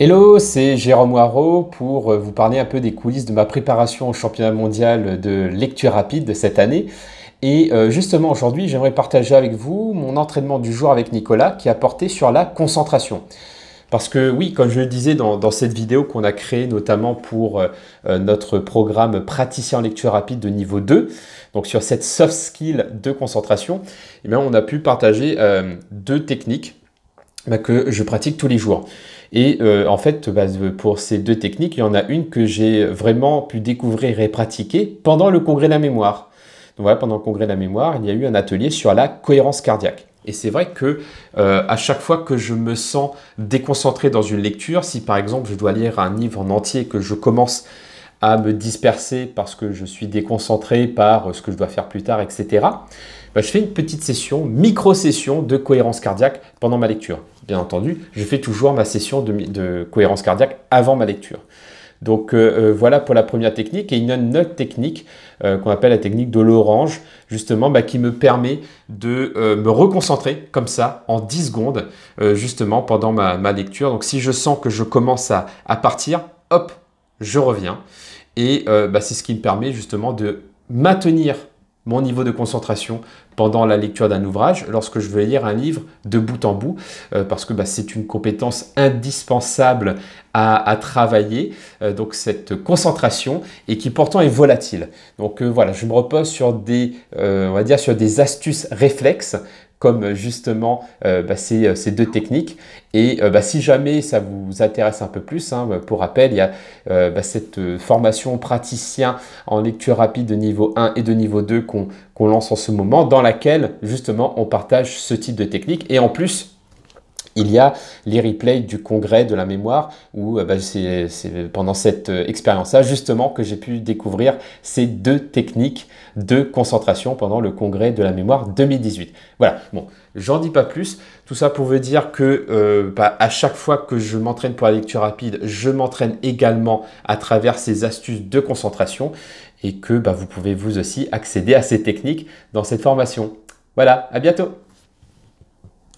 Hello, c'est Jérôme Warreau pour euh, vous parler un peu des coulisses de ma préparation au championnat mondial de lecture rapide de cette année. Et euh, justement aujourd'hui, j'aimerais partager avec vous mon entraînement du jour avec Nicolas qui a porté sur la concentration. Parce que oui, comme je le disais dans, cette vidéo qu'on a créée notamment pour euh, notre programme praticien lecture rapide de niveau 2, donc sur cette soft skill de concentration, eh bien, on a pu partager deux techniques bah, que je pratique tous les jours. Et euh, en fait, bah, pour ces deux techniques, il y en a une que j'ai vraiment pu découvrir et pratiquer pendant le congrès de la mémoire. Donc voilà, pendant le congrès de la mémoire, il y a eu un atelier sur la cohérence cardiaque. Et c'est vrai que euh, à chaque fois que je me sens déconcentré dans une lecture, si par exemple je dois lire un livre en entier que je commence à me disperser parce que je suis déconcentré par ce que je dois faire plus tard, etc., bah, je fais une petite session, micro-session de cohérence cardiaque pendant ma lecture. Bien entendu, je fais toujours ma session de, cohérence cardiaque avant ma lecture. Donc euh, euh, voilà pour la première technique. Et une autre technique euh, qu'on appelle la technique de l'orange, justement, bah, qui me permet de me reconcentrer comme ça en 10 secondes, justement, pendant ma, lecture. Donc si je sens que je commence à partir, hop, je reviens. Et euh, bah, c'est ce qui me permet justement de maintenir mon niveau de concentration pendant la lecture d'un ouvrage, lorsque je veux lire un livre de bout en bout, euh, parce que bah, c'est une compétence indispensable à, travailler, euh, donc cette concentration, et qui pourtant est volatile. Donc voilà, je me repose sur des, on va dire, sur des astuces réflexes comme euh, justement euh, bah, euh, ces, deux techniques. Et bah, si jamais ça vous intéresse un peu plus, hein, bah, pour rappel, il y a cette formation praticien en lecture rapide de niveau 1 et de niveau 2 qu'on lance en ce moment, dans laquelle justement on partage ce type de technique. Et en plus, il y a les replays du congrès de la mémoire où euh, bah, c'est pendant cette euh, expérience-là justement que j'ai pu découvrir ces deux techniques de concentration pendant le congrès de la mémoire 2018. Voilà, bon, j'en dis pas plus. Tout ça pour vous dire que euh, bah, à chaque fois que je m'entraîne pour la lecture rapide, je m'entraîne également à travers ces astuces de concentration et que bah, vous pouvez vous aussi accéder à ces techniques dans cette formation. Voilà, à bientôt